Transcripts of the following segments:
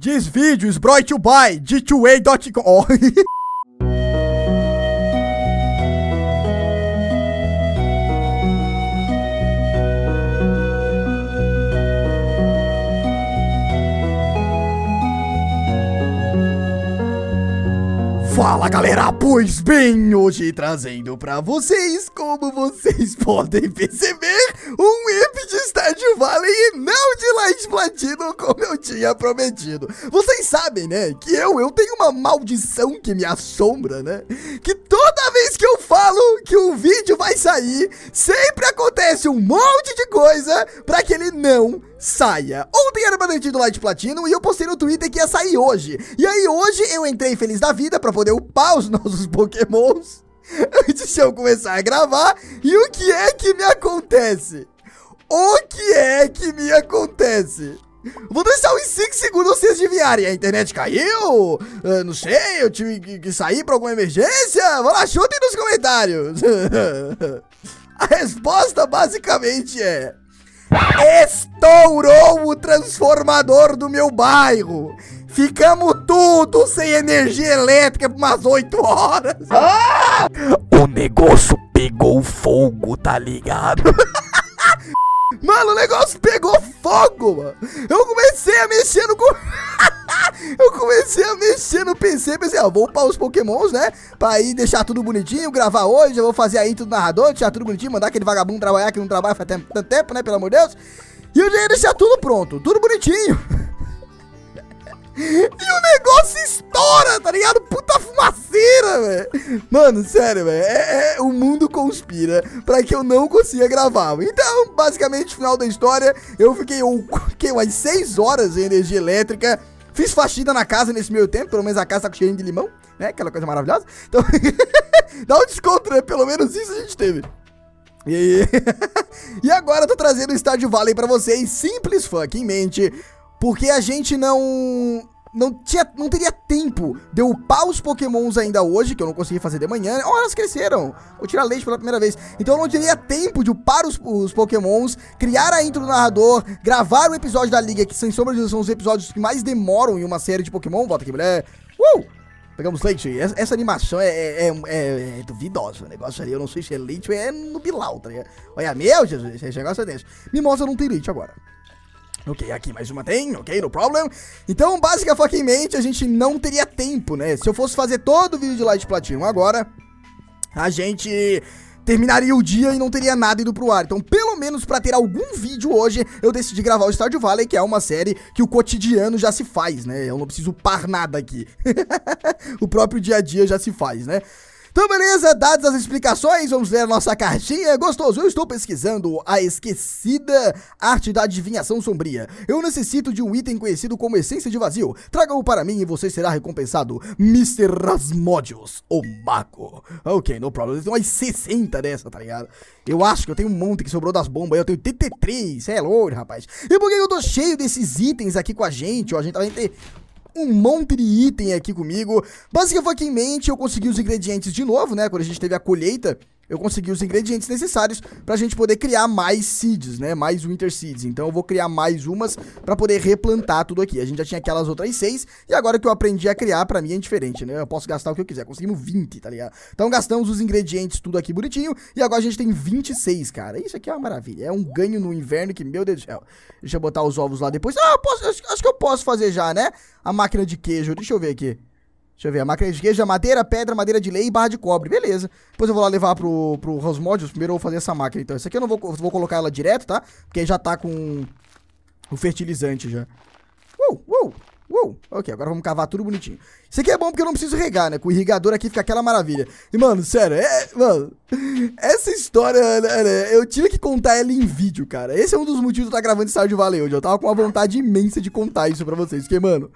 Diz vídeos, brought to buy, g2way.com. Oh. Fala galera, pois bem, hoje trazendo pra vocês, como vocês podem perceber, um Stardew Valley e não de Light Platino, como eu tinha prometido. Vocês sabem, né, que eu, eu tenho uma maldição que me assombra, né? Que toda vez que eu falo que o vídeo vai sair, sempre acontece um monte de coisa pra que ele não saia. Ontem era pra ter tido Light Platino e eu postei no Twitter que ia sair hoje. E aí hoje eu entrei feliz da vida pra poder upar os nossos pokémons antes de eu começar a gravar. E o que é que me acontece? O que é que me acontece? Vou deixar uns 5 segundos vocês adivinharem. A internet caiu? Uh, não sei, eu tive que, que sair pra alguma emergência? Vai lá, chutem nos comentários. A resposta basicamente é... Estourou o transformador do meu bairro. Ficamos tudo sem energia elétrica por umas 8 horas. Ah! O negócio pegou fogo, tá ligado? Mano, o negócio pegou fogo, mano. Eu comecei a mexer no... eu comecei a mexer no PC, pensei, ó, vou upar os pokémons, né? Pra ir deixar tudo bonitinho, gravar hoje, eu vou fazer a intro do narrador, deixar tudo bonitinho, mandar aquele vagabundo trabalhar que não trabalha faz tanto tempo, né? Pelo amor de Deus. E eu já ia deixar tudo pronto, tudo bonitinho. E o negócio estoura, tá ligado? Puta fumaceira, velho. Mano, sério, velho. É, é, o mundo conspira pra que eu não consiga gravar. Então, basicamente, final da história, eu fiquei, o que, umas 6 horas em energia elétrica. Fiz faxina na casa nesse meio tempo, pelo menos a casa tá com cheirinho de limão, né? Aquela coisa maravilhosa. Então, dá um desconto, né? Pelo menos isso a gente teve. E, e agora eu tô trazendo o Estádio Valley pra vocês, simples fucking mente. Porque a gente não não, tinha, não teria tempo de eu upar os pokémons ainda hoje, que eu não consegui fazer de manhã. Né? Oh, elas cresceram. Vou tirar leite pela primeira vez. Então eu não teria tempo de upar os, os pokémons, criar a intro do narrador, gravar o episódio da liga, que sem sombra de dúvida são os episódios que mais demoram em uma série de pokémon. Volta aqui, mulher. Uh! Pegamos leite. Essa, essa animação é, é, é, é, é duvidosa. O negócio ali, eu não sei se é leite ou é Bilal, tá ligado? Olha, meu Jesus, esse negócio é desse. Mimosa não tem leite agora. Ok, aqui mais uma tem, ok, no problem. Então, basicamente, a gente não teria tempo, né? Se eu fosse fazer todo o vídeo de Light Platinum agora, a gente terminaria o dia e não teria nada ido pro ar. Então, pelo menos para ter algum vídeo hoje, eu decidi gravar o Stardew Valley, que é uma série que o cotidiano já se faz, né? Eu não preciso par nada aqui. o próprio dia a dia já se faz, né? Então, beleza, dadas as explicações, vamos ler a nossa cartinha. É gostoso, eu estou pesquisando a esquecida arte da adivinhação sombria. Eu necessito de um item conhecido como essência de vazio. Traga-o para mim e você será recompensado, Mr. Rasmodius, o mago. Ok, no problema. Tem umas 60 dessa, tá ligado? Eu acho que eu tenho um monte que sobrou das bombas. Eu tenho 83, É louco, rapaz. E por que eu tô cheio desses itens aqui com a gente? Ó, a gente vai ter um monte de item aqui comigo. Basicamente, eu consegui os ingredientes de novo, né? Quando a gente teve a colheita eu consegui os ingredientes necessários pra gente poder criar mais seeds, né? Mais winter seeds. Então eu vou criar mais umas pra poder replantar tudo aqui. A gente já tinha aquelas outras seis e agora que eu aprendi a criar, pra mim é diferente, né? Eu posso gastar o que eu quiser. Conseguimos 20, tá ligado? Então gastamos os ingredientes tudo aqui bonitinho e agora a gente tem 26, cara. Isso aqui é uma maravilha. É um ganho no inverno que, meu Deus do céu. Deixa eu botar os ovos lá depois. Ah, eu posso, eu acho que eu posso fazer já, né? A máquina de queijo. Deixa eu ver aqui. Deixa eu ver, a máquina de é queijo, madeira, pedra, madeira de lei e barra de cobre. Beleza. Depois eu vou lá levar pro, pro House Primeiro eu vou fazer essa máquina, então. isso aqui eu não vou, vou colocar ela direto, tá? Porque já tá com o fertilizante já. Uou, uou, uou. Ok, agora vamos cavar tudo bonitinho. Isso aqui é bom porque eu não preciso regar, né? Com o irrigador aqui fica aquela maravilha. E, mano, sério, é... Mano, essa história, né, né eu tive que contar ela em vídeo, cara. Esse é um dos motivos de eu estar tá gravando esse áudio valeu. Eu tava com uma vontade imensa de contar isso pra vocês. Porque, mano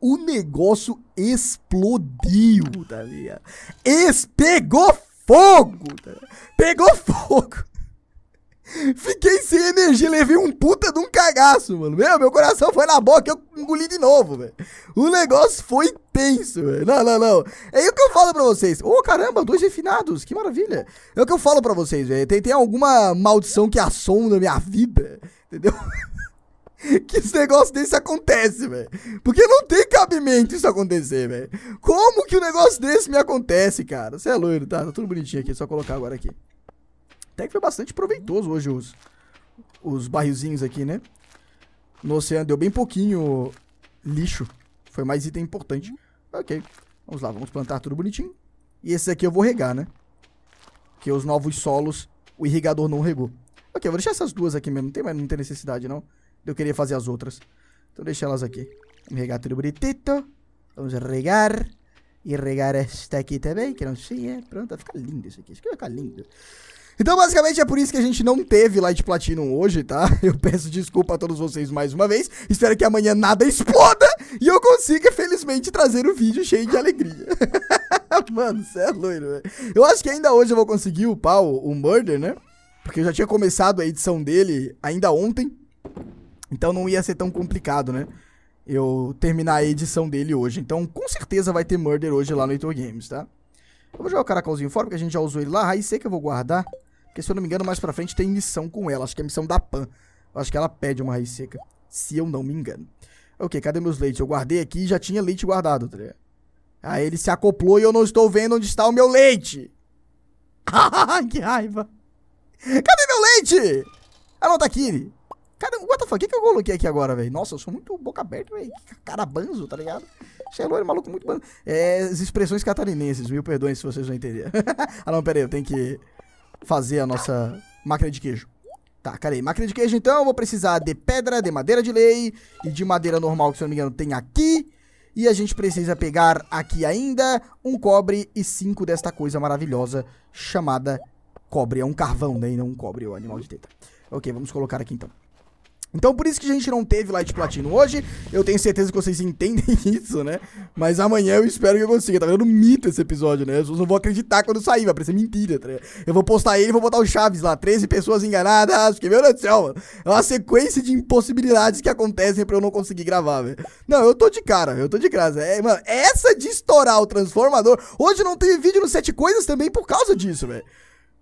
o negócio explodiu, tá ligado? Es pegou fogo, tá ligado? Pegou fogo. Fiquei sem energia, levei um puta de um cagaço, mano. Meu, meu coração foi na boca, eu engoli de novo, velho. O negócio foi tenso, velho. Não, não, não. É o que eu falo pra vocês. Ô, oh, caramba, dois refinados, que maravilha. É o que eu falo pra vocês, velho. Tem, tem alguma maldição que assomda a minha vida, entendeu? que esse negócio desse acontece, velho. Porque não tem cabimento isso acontecer, velho. Como que um negócio desse me acontece, cara? Você é loiro, tá? Tá tudo bonitinho aqui, é só colocar agora aqui. Até que foi bastante proveitoso hoje os, os barrilzinhos aqui, né? No oceano deu bem pouquinho lixo. Foi mais item importante. Ok. Vamos lá, vamos plantar tudo bonitinho. E esse aqui eu vou regar, né? Porque os novos solos, o irrigador não regou. Ok, eu vou deixar essas duas aqui mesmo. Não tem, não tem necessidade, não eu queria fazer as outras. Então deixa elas aqui. Vamos regar tudo bonitito. Vamos regar. E regar esta aqui também, que não tinha. Pronto, vai ficar lindo isso aqui. Isso aqui vai ficar lindo. Então, basicamente, é por isso que a gente não teve Light Platinum hoje, tá? Eu peço desculpa a todos vocês mais uma vez. Espero que amanhã nada exploda e eu consiga, felizmente, trazer um vídeo cheio de alegria. Mano, você é loiro, velho. Eu acho que ainda hoje eu vou conseguir upar o, o Murder, né? Porque eu já tinha começado a edição dele ainda ontem. Então não ia ser tão complicado, né? Eu terminar a edição dele hoje. Então com certeza vai ter Murder hoje lá no Heitor Games, tá? Eu vou jogar o caracolzinho fora, porque a gente já usou ele lá. raiz seca eu vou guardar. Porque se eu não me engano, mais pra frente tem missão com ela. Acho que é missão da Pan. Acho que ela pede uma raiz seca. Se eu não me engano. Ok, cadê meus leites? Eu guardei aqui e já tinha leite guardado, tá ligado? Aí ele se acoplou e eu não estou vendo onde está o meu leite. que raiva. Cadê meu leite? Ah, não, tá aqui. Caramba, what the fuck? O que, que eu coloquei aqui agora, velho? Nossa, eu sou muito boca aberta, velho. Cara banzo, tá ligado? Você é loiro, maluco, muito banzo. É, as expressões catarinenses, mil perdões se vocês não entenderem. ah, não, pera aí, eu tenho que fazer a nossa máquina de queijo. Tá, cara aí. Máquina de queijo, então, eu vou precisar de pedra, de madeira de lei e de madeira normal, que se eu não me engano tem aqui. E a gente precisa pegar aqui ainda um cobre e cinco desta coisa maravilhosa chamada cobre. É um carvão, né? E não um cobre, o é animal de teta. Ok, vamos colocar aqui então. Então por isso que a gente não teve Light Platino hoje. Eu tenho certeza que vocês entendem isso, né? Mas amanhã eu espero que eu consiga. Tá vendo um mito esse episódio, né? Vocês não vão acreditar quando sair, vai parecer mentira. Tá? Eu vou postar ele e vou botar o Chaves lá. 13 pessoas enganadas, porque meu Deus do céu, mano. É uma sequência de impossibilidades que acontecem pra eu não conseguir gravar, velho. Não, eu tô de cara, eu tô de graça. É, mano, essa de estourar o transformador. Hoje não teve vídeo no Sete Coisas também por causa disso, velho.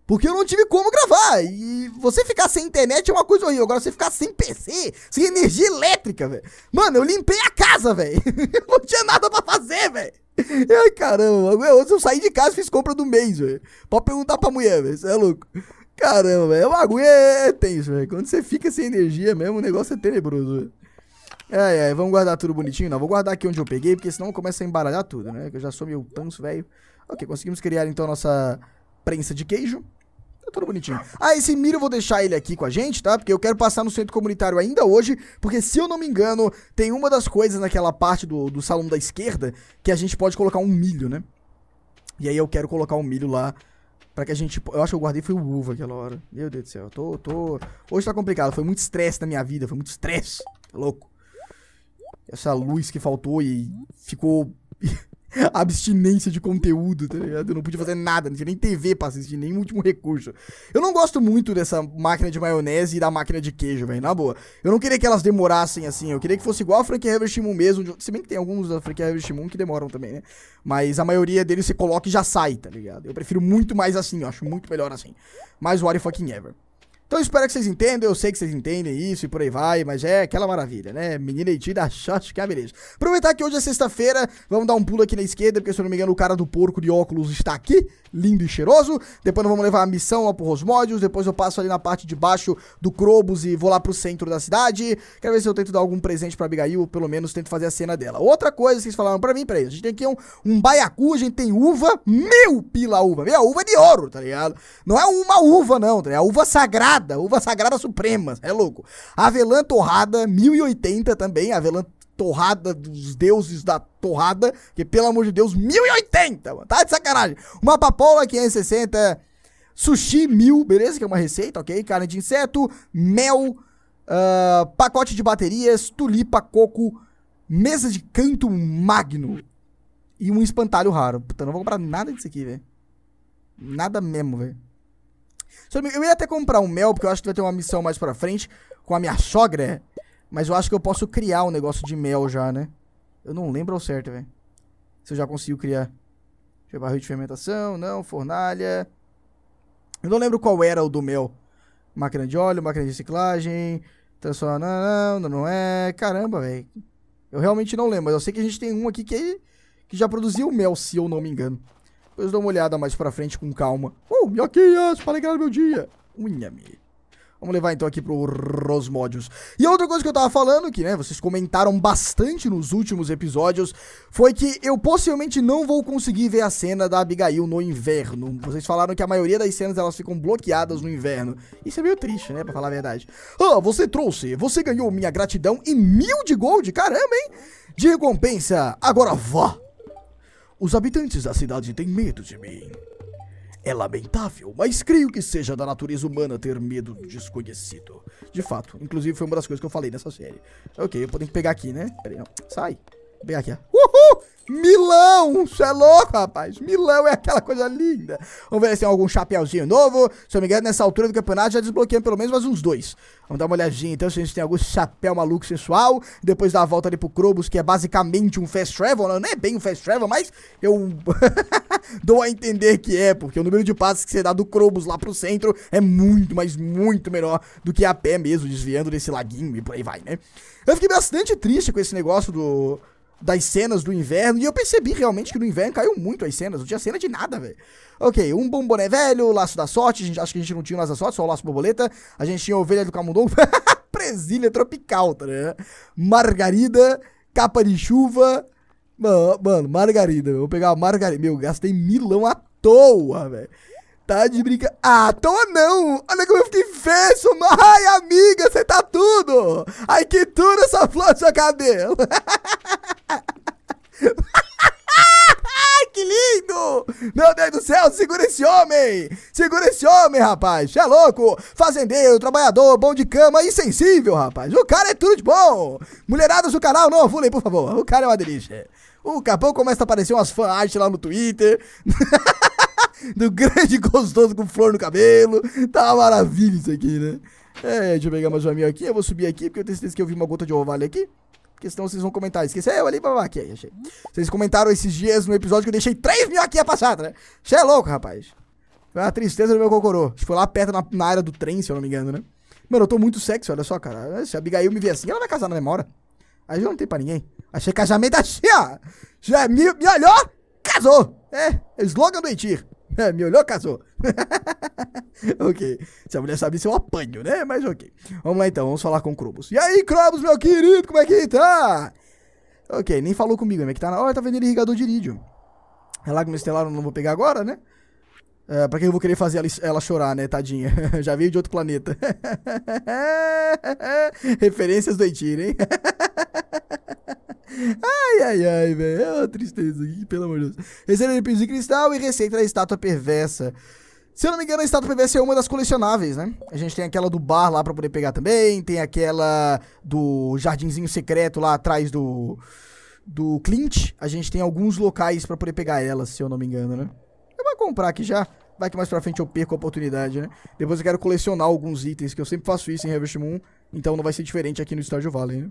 Porque eu não tive como gravar. E você ficar sem internet é uma coisa horrível. Agora você ficar sem PC, sem energia elétrica, velho. Mano, eu limpei a casa, velho. Eu não tinha nada pra fazer, velho. Ai, caramba. Eu, eu saí de casa e fiz compra do mês, velho. Pode perguntar pra mulher, velho. Você é louco. Caramba, velho. O bagulho é, é, tenso, velho. Quando você fica sem energia mesmo, o negócio é tenebroso, velho. Ai, ai, vamos guardar tudo bonitinho? Não, vou guardar aqui onde eu peguei, porque senão começa a embaralhar tudo, né? Que eu já sou meio tanso, velho. Ok, conseguimos criar então a nossa prensa de queijo. Tá tudo bonitinho. Ah, esse milho eu vou deixar ele aqui com a gente, tá? Porque eu quero passar no centro comunitário ainda hoje, porque se eu não me engano, tem uma das coisas naquela parte do, do salão da esquerda que a gente pode colocar um milho, né? E aí eu quero colocar um milho lá para que a gente. Eu acho que eu guardei foi o uva aquela hora. Meu Deus do céu, tô. tô... Hoje tá complicado, foi muito estresse na minha vida, foi muito estresse. Tá louco. Essa luz que faltou e ficou abstinência de conteúdo, tá ligado? Eu não podia fazer nada, não tinha nem TV pra assistir, nem último recurso. Eu não gosto muito dessa máquina de maionese e da máquina de queijo, velho, na boa. Eu não queria que elas demorassem assim, eu queria que fosse igual a Frank Herbert Moon mesmo, se bem que tem alguns da Frank Herbert Moon que demoram também, né? Mas a maioria deles você coloca e já sai, tá ligado? Eu prefiro muito mais assim, eu acho muito melhor assim. Mas War What Fucking Ever. Então espero que vocês entendam, eu sei que vocês entendem isso e por aí vai, mas é aquela maravilha, né? Menina Eti da shot, que é beleza. Aproveitar que hoje é sexta-feira, vamos dar um pulo aqui na esquerda, porque se eu não me engano o cara do porco de óculos está aqui lindo e cheiroso. Depois nós vamos levar a missão lá pro Rosmódios. Depois eu passo ali na parte de baixo do Crobus e vou lá pro centro da cidade. Quero ver se eu tento dar algum presente pra Abigail, pelo menos tento fazer a cena dela. Outra coisa que vocês falaram pra mim, peraí, a gente tem aqui um, um baiacu, a gente tem uva, mil pila uva. Minha uva é de ouro, tá ligado? Não é uma uva, não, tá ligado? É uva sagrada, uva sagrada suprema, é louco. Avelã torrada, 1080 também, avelã torrada dos deuses da torrada, que pelo amor de Deus, 1080, mano. Tá de sacanagem. Uma papola 560, sushi 1000, beleza? Que é uma receita, ok? Carne de inseto, mel, uh, pacote de baterias, tulipa, coco, mesa de canto magno e um espantalho raro. Puta, não vou comprar nada disso aqui, velho. Nada mesmo, velho. Eu ia até comprar um mel, porque eu acho que vai ter uma missão mais pra frente com a minha sogra é. Mas eu acho que eu posso criar um negócio de mel já, né? Eu não lembro ao certo, velho. Se eu já consigo criar. Deixa eu barril de fermentação, não, fornalha. Eu não lembro qual era o do mel. Máquina de óleo, máquina de reciclagem, transformar, não, não, não é. Caramba, velho. Eu realmente não lembro, mas eu sei que a gente tem um aqui que, que já produziu mel, se eu não me engano. Depois eu dou uma olhada mais pra frente com calma. Oh, minhoquinhas, para alegrar meu dia. Unha-me. Vamos levar então aqui pro Rosmodius. E outra coisa que eu tava falando, que né, vocês comentaram bastante nos últimos episódios, foi que eu possivelmente não vou conseguir ver a cena da Abigail no inverno. Vocês falaram que a maioria das cenas elas ficam bloqueadas no inverno. Isso é meio triste, né, pra falar a verdade. Ah, você trouxe, você ganhou minha gratidão e mil de gold, caramba, hein? De recompensa, agora vá! Os habitantes da cidade têm medo de mim. É lamentável, mas creio que seja da natureza humana ter medo do desconhecido. De fato, inclusive foi uma das coisas que eu falei nessa série. Ok, eu ter que pegar aqui, né? Pera aí, não. Sai. Vou pegar aqui, ó. Uhul! Milão! isso é louco, rapaz! Milão é aquela coisa linda! Vamos ver se tem algum chapéuzinho novo. Se eu me engano, nessa altura do campeonato já desbloqueamos pelo menos mais uns dois. Vamos dar uma olhadinha então se a gente tem algum chapéu maluco sensual. Depois dá a volta ali pro Krobus, que é basicamente um fast travel. Não, não é bem um fast travel, mas eu dou a entender que é, porque o número de passes que você dá do Krobus lá pro centro é muito, mas muito melhor do que a pé mesmo, desviando desse laguinho e por aí vai, né? Eu fiquei bastante triste com esse negócio do das cenas do inverno. E eu percebi realmente que no inverno caiu muito as cenas. Não tinha cena de nada, velho. Ok, um bom velho, laço da sorte. A gente, acho que a gente não tinha o laço da sorte, só o laço borboleta. A gente tinha a ovelha do camundongo. Presília tropical, tá né? Margarida, capa de chuva. Mano, mano margarida. Vou pegar a margarida. Meu, gastei milão à toa, velho. Tá de brinca... Ah, toa não! Olha como eu fiquei feio! Ai, amiga, você tá tudo! Ai, que tudo essa flor do seu cabelo! que lindo! Meu Deus do céu, segura esse homem! Segura esse homem, rapaz! Você é louco! Fazendeiro, trabalhador, bom de cama, insensível, rapaz! O cara é tudo de bom! Mulheradas do canal, não pulem, por favor! O cara é uma delícia! O capão começa a aparecer umas fan lá no Twitter. do grande gostoso com flor no cabelo. Tá uma maravilha isso aqui, né? É, deixa eu pegar mais uma minha aqui. Eu vou subir aqui, porque eu tenho certeza que eu vi uma gota de orvalho aqui. Porque senão vocês vão comentar. Esqueceu é, ali, babá, aqui, achei. Vocês comentaram esses dias no episódio que eu deixei três a passada, né? Você é louco, rapaz. Foi uma tristeza no meu cocorô. Acho que foi lá perto na, na, área do trem, se eu não me engano, né? Mano, eu tô muito sexy, olha só, cara. Se a Abigail me ver assim, ela vai casar na memória. Aí eu não tem pra ninguém. Achei casamento assim, ó. Já é me, me olhou, casou. É, slogan do Itir. É, me olhou, casou. ok. Se a mulher sabe isso, eu apanho, né? Mas ok. Vamos lá então, vamos falar com o Crobos. E aí, Crobos, meu querido, como é que tá? Ok, nem falou comigo, é que tá na hora, tá vendendo irrigador de irídio. É Relagma estelar eu não vou pegar agora, né? Uh, pra que eu vou querer fazer ela, ela chorar, né, tadinha? Já veio de outro planeta. Referências do Eitiro, hein? ai, ai, ai, velho. É uma tristeza aqui, pelo amor de Deus. Receita de piso de cristal e receita da estátua perversa. Se eu não me engano, a estátua perversa é uma das colecionáveis, né? A gente tem aquela do bar lá pra poder pegar também. Tem aquela do jardinzinho secreto lá atrás do. Do Clint. A gente tem alguns locais pra poder pegar elas, se eu não me engano, né? Eu vou comprar aqui já. Vai que mais pra frente eu perco a oportunidade, né? Depois eu quero colecionar alguns itens, que eu sempre faço isso em Harvest Moon. Então não vai ser diferente aqui no Stardew Valley, né?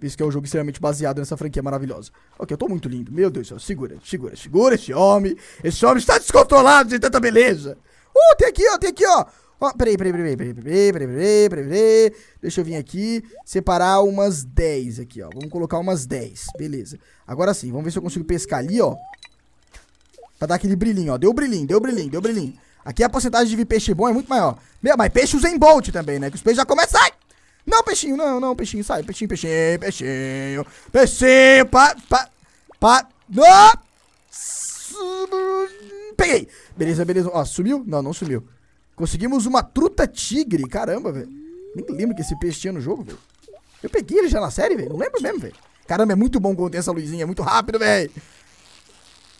Visto que é um jogo extremamente baseado nessa franquia maravilhosa. Ok, eu tô muito lindo. Meu Deus do céu, segura, segura, segura esse homem. Esse homem está descontrolado de tanta beleza. Uh, tem aqui, ó, tem aqui, ó. Ó, peraí, peraí, peraí, peraí, peraí, peraí, peraí, peraí, peraí. Deixa eu vir aqui, separar umas 10 aqui, ó. Vamos colocar umas 10, beleza. Agora sim, vamos ver se eu consigo pescar ali, ó. Pra dar aquele brilhinho, ó. Deu brilhinho, deu brilhinho, deu brilhinho. Aqui a porcentagem de vir peixe bom é muito maior. Meu, mas peixe usa em bolt também, né? Que os peixes já começam não, peixinho, não, não, peixinho, sai. Peixinho, peixinho, peixinho. Peixinho, pa, pa, pa. não. Peguei. Beleza, beleza. Ó, sumiu? Não, não sumiu. Conseguimos uma truta tigre. Caramba, velho. Nem lembro que esse peixe tinha no jogo, velho. Eu peguei ele já na série, velho. Não lembro mesmo, velho. Caramba, é muito bom quando tem essa luzinha. É muito rápido, velho.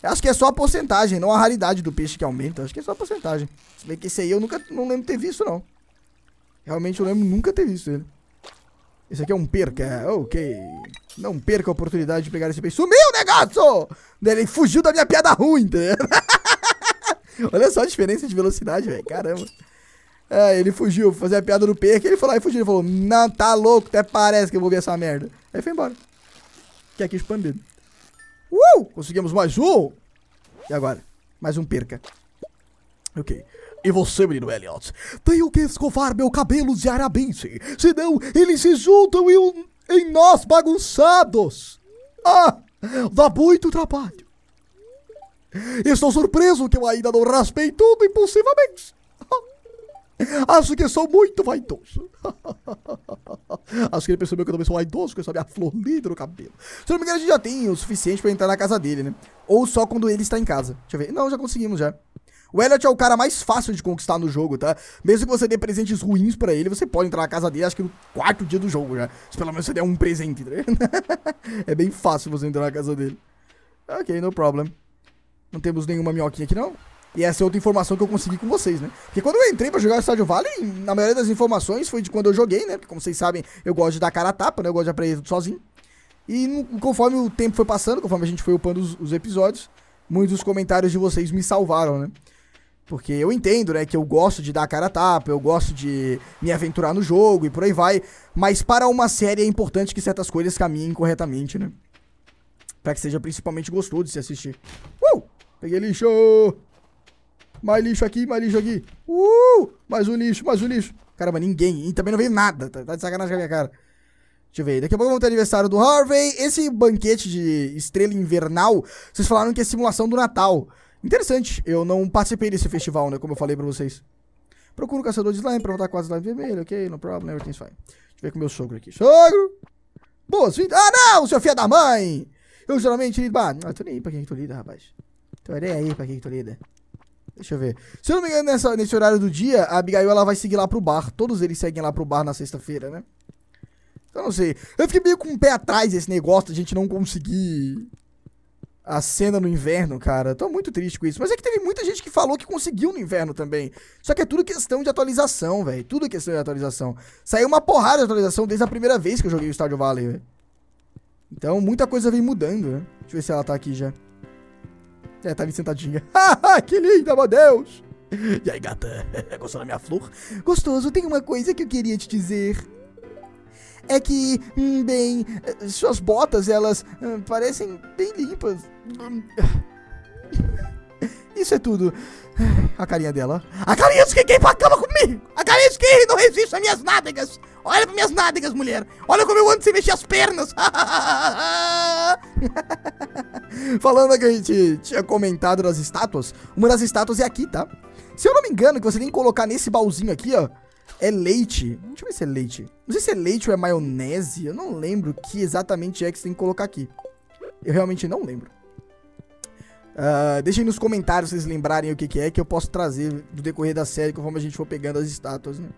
Acho que é só a porcentagem, não a raridade do peixe que aumenta. Acho que é só a porcentagem. Se bem que esse aí eu nunca não lembro ter visto, não. Realmente eu lembro nunca ter visto ele. Esse aqui é um perca, é, ok. Não perca a oportunidade de pegar esse peixe. Sumiu, negócio! Ele fugiu da minha piada ruim, entendeu? Olha só a diferença de velocidade, velho. Caramba. É, ele fugiu, fazer a piada do perca, ele foi lá e fugiu. Ele falou, não, tá louco, até parece que eu vou ver essa merda. Aí foi embora. Que aqui expandido. Uh! Conseguimos mais um! E agora? Mais um perca. Ok. E você, menino Elliot? Tenho que escovar meu cabelo diariamente, senão eles se juntam em, em nós bagunçados. Ah, dá muito trabalho. Estou surpreso que eu ainda não raspei tudo impulsivamente. Ah, acho que sou muito vaidoso. Acho que ele percebeu que eu também sou vaidoso com essa a flor linda no cabelo. Se não me engano, a gente já tem o suficiente pra entrar na casa dele, né? Ou só quando ele está em casa. Deixa eu ver. Não, já conseguimos já. O Elliot é o cara mais fácil de conquistar no jogo, tá? Mesmo que você dê presentes ruins pra ele, você pode entrar na casa dele, acho que no quarto dia do jogo já. Se pelo menos você der um presente, tá? é bem fácil você entrar na casa dele. Ok, no problem. Não temos nenhuma minhoquinha aqui, não? E essa é outra informação que eu consegui com vocês, né? Porque quando eu entrei pra jogar o Estádio Vale, na maioria das informações foi de quando eu joguei, né? Porque como vocês sabem, eu gosto de dar cara a tapa, né? Eu gosto de aprender tudo sozinho. E conforme o tempo foi passando, conforme a gente foi upando os, os episódios, muitos dos comentários de vocês me salvaram, né? Porque eu entendo, né, que eu gosto de dar a cara a tapa, eu gosto de me aventurar no jogo e por aí vai. Mas para uma série é importante que certas coisas caminhem corretamente, né? Pra que seja principalmente gostoso de se assistir. Uh! Peguei lixo! Mais lixo aqui, mais lixo aqui. Uh! Mais um lixo, mais um lixo. Caramba, ninguém. E também não veio nada. Tá, tá de sacanagem com a minha cara. Deixa eu ver. Daqui a pouco vamos ter aniversário do Harvey. Esse banquete de estrela invernal, vocês falaram que é simulação do Natal. Interessante, eu não participei desse festival, né? Como eu falei pra vocês. Procuro o caçador de slime pra voltar com as slime vermelha, ok? No problem, everything's fine. Deixa eu ver com meu sogro aqui. Sogro! Boas-vindas! Ah, não, seu filho da mãe! Eu geralmente lido... Ah, não, tô nem aí pra quem que tu lida, rapaz. Tô nem aí pra quem que tu lida. Deixa eu ver. Se eu não me engano, nessa, nesse horário do dia, a Abigail ela vai seguir lá pro bar. Todos eles seguem lá pro bar na sexta-feira, né? Eu não sei. Eu fiquei meio com o pé atrás esse negócio de a gente não conseguir a cena no inverno, cara. Tô muito triste com isso. Mas é que teve muita gente que falou que conseguiu no inverno também. Só que é tudo questão de atualização, velho. Tudo questão de atualização. Saiu uma porrada de atualização desde a primeira vez que eu joguei o Stardew Valley, velho. Então, muita coisa vem mudando, né? Deixa eu ver se ela tá aqui já. É, tá ali sentadinha. que linda, meu Deus! E aí, gata? Gostou da minha flor? Gostoso, tem uma coisa que eu queria te dizer é que, hum, bem, suas botas, elas hum, parecem bem limpas. Hum. Isso é tudo. A carinha dela. A carinha de quem pra cama comigo! A carinha de quem não resiste às minhas nádegas! Olha para minhas nádegas, mulher! Olha como eu ando sem mexer as pernas! Falando que a gente tinha comentado das estátuas, uma das estátuas é aqui, tá? Se eu não me engano, que você tem que colocar nesse baúzinho aqui, ó é leite. Deixa eu ver se é leite. Não sei se é leite ou é maionese. Eu não lembro o que exatamente é que você tem que colocar aqui. Eu realmente não lembro. Uh, deixem nos comentários se vocês lembrarem o que, que, é que eu posso trazer do decorrer da série, conforme a gente for pegando as estátuas, né?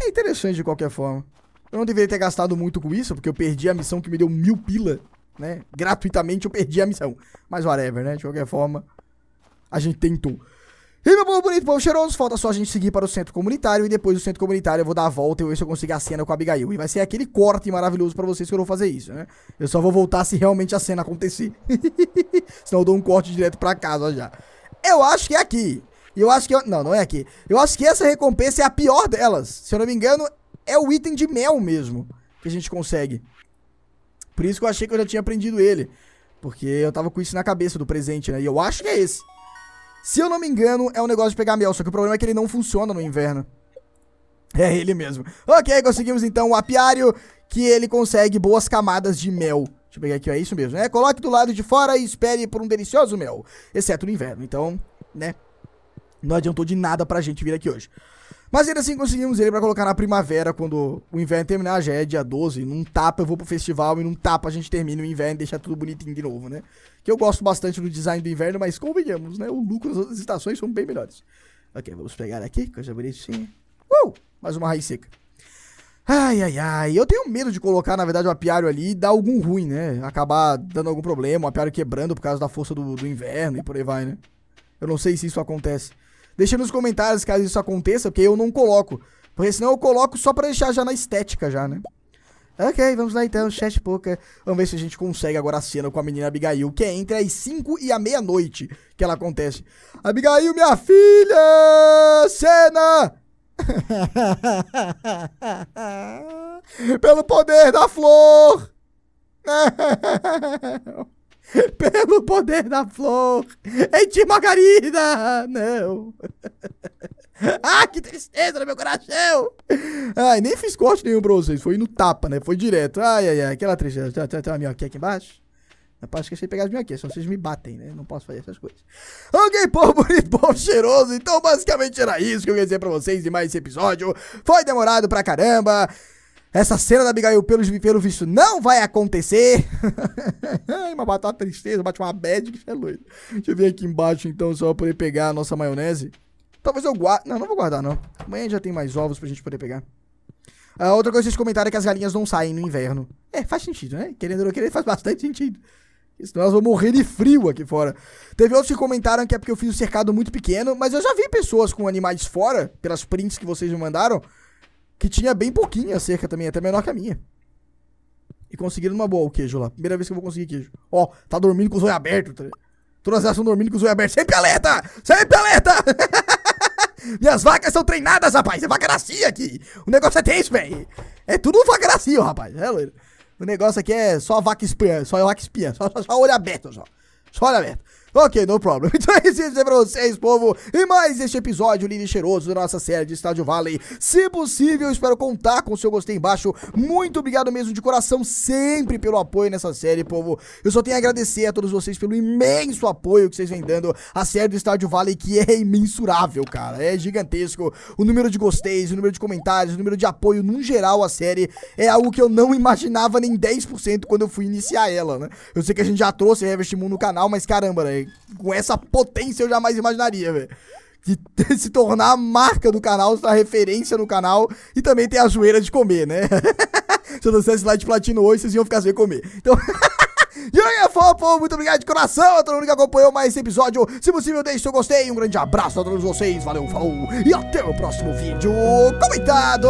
É interessante de qualquer forma. Eu não deveria ter gastado muito com isso, porque eu perdi a missão que me deu mil pila, né? Gratuitamente eu perdi a missão. Mas whatever, né? De qualquer forma, a gente tentou. E meu povo bonito, povo cheiroso, falta só a gente seguir para o centro comunitário e depois do centro comunitário eu vou dar a volta e ver se eu consigo a cena com a Abigail. E vai ser aquele corte maravilhoso para vocês que eu vou fazer isso, né? Eu só vou voltar se realmente a cena acontecer. Senão eu dou um corte direto para casa já. Eu acho que é aqui. Eu acho que... Eu... É, não, não é aqui. Eu acho que essa recompensa é a pior delas. Se eu não me engano, é o item de mel mesmo que a gente consegue. Por isso que eu achei que eu já tinha aprendido ele. Porque eu tava com isso na cabeça do presente, né? E eu acho que é esse. Se eu não me engano, é um negócio de pegar mel, só que o problema é que ele não funciona no inverno. É ele mesmo. Ok, conseguimos então o apiário, que ele consegue boas camadas de mel. Deixa eu pegar aqui, ó, é isso mesmo, né? Coloque do lado de fora e espere por um delicioso mel, exceto no inverno. Então, né, não adiantou de nada pra gente vir aqui hoje. Mas ainda assim conseguimos ele para colocar na primavera, quando o inverno terminar, já é dia 12. Num tapa eu vou pro festival e num tapa a gente termina o inverno e deixa tudo bonitinho de novo, né? Que eu gosto bastante do design do inverno, mas convenhamos, né? O lucro das outras estações são bem melhores. Ok, vamos pegar aqui, coisa bonitinha. Uh! Mais uma raiz seca. Ai, ai, ai. Eu tenho medo de colocar, na verdade, o apiário ali e dar algum ruim, né? Acabar dando algum problema, o apiário quebrando por causa da força do, do inverno e por aí vai, né? Eu não sei se isso acontece. Deixa nos comentários caso isso aconteça, porque eu não coloco. Porque senão eu coloco só pra deixar já na estética já, né? Ok, vamos lá então, chat poker. Vamos ver se a gente consegue agora a cena com a menina Abigail, que é entre as 5 e a meia-noite que ela acontece. Abigail, minha filha! Cena! Pelo poder da flor! Pelo poder da flor! Em ti, Margarida! Não! ah, que tristeza no meu coração! Ai, nem fiz corte nenhum pra vocês. Foi no tapa, né? Foi direto. Ai, ai, ai. Aquela tristeza. Tem, tem, tem uma minhoquinha aqui embaixo? Não esqueci de pegar as minhoquinhas, senão vocês me batem, né? Não posso fazer essas coisas. Ok, povo e povo cheiroso. Então, basicamente era isso que eu ia dizer pra vocês de mais esse episódio. Foi demorado pra caramba. Essa cena da Abigail, pelo, pelo visto, não vai acontecer. uma tristeza, bate uma bad que é doido. Deixa eu vir aqui embaixo, então, só pra poder pegar a nossa maionese. Talvez eu guarde... Não, não vou guardar, não. Amanhã já tem mais ovos pra gente poder pegar. Ah, outra coisa que vocês comentaram é que as galinhas não saem no inverno. É, faz sentido, né? Querendo ou não querendo faz bastante sentido. Senão elas vão morrer de frio aqui fora. Teve outros que comentaram que é porque eu fiz um cercado muito pequeno, mas eu já vi pessoas com animais fora, pelas prints que vocês me mandaram, que tinha bem pouquinha cerca também, até menor que a minha. E conseguiram uma boa o queijo lá. Primeira vez que eu vou conseguir queijo. Ó, tá dormindo com os olhos abertos. Tá? Todas elas estão dormindo com os olhos abertos. Sempre alerta! Sempre alerta! Minhas vacas são treinadas, rapaz. É vaca gracia aqui. O negócio é tenso, velho. É tudo vaca gracia, rapaz. É loiro. O negócio aqui é só vaca espiã. Só vaca espiã. Só, só, só olho aberto, só. Só olho aberto. Ok, no problem. Então é isso é pra vocês, povo. E mais este episódio lindo e cheiroso da nossa série de Estádio Valley. Se possível, espero contar com o seu gostei embaixo. Muito obrigado mesmo de coração sempre pelo apoio nessa série, povo. Eu só tenho a agradecer a todos vocês pelo imenso apoio que vocês vêm dando à série do Estádio Valley, que é imensurável, cara. É gigantesco. O número de gosteis, o número de comentários, o número de apoio no geral à série é algo que eu não imaginava nem 10% quando eu fui iniciar ela, né? Eu sei que a gente já trouxe Harvest Moon no canal, mas caramba, né? Com essa potência eu jamais imaginaria, velho. De se tornar a marca do canal, tornar referência no canal. E também tem a zoeira de comer, né? se eu dançasse lá de platino hoje, vocês iam ficar sem comer. Então. E qualquer forma, muito obrigado de coração a todo mundo que acompanhou mais esse episódio. Se possível, deixe seu gostei. Um grande abraço a todos vocês. Valeu, falou. E até o próximo vídeo comentado.